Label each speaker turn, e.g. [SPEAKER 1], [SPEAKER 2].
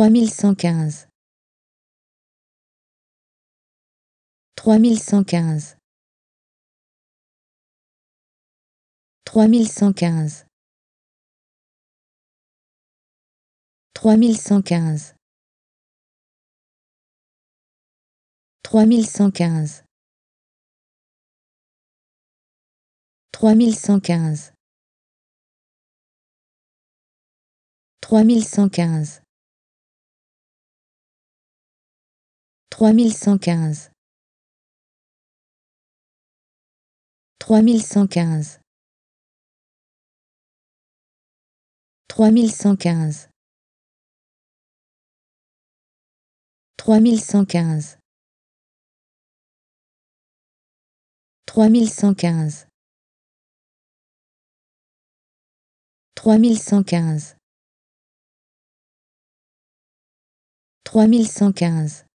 [SPEAKER 1] 3115 3115 3115 3115 3115 3115 3115 3115 3115 3115 3115 3115 3115 3115